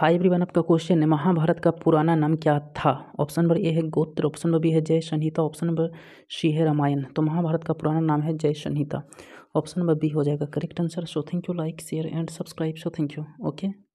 hi everyone आपका question है महाभारत का पुराना नाम क्या था ऑप्शन नंबर ए है गोत्र ऑप्शन नंबर बी है जय संहिता ऑप्शन नंबर सी है रामायण तो महाभारत का पुराना नाम है जय संहिता ऑप्शन नंबर बी हो जाएगा correct answer so thank you like share and subscribe so thank you okay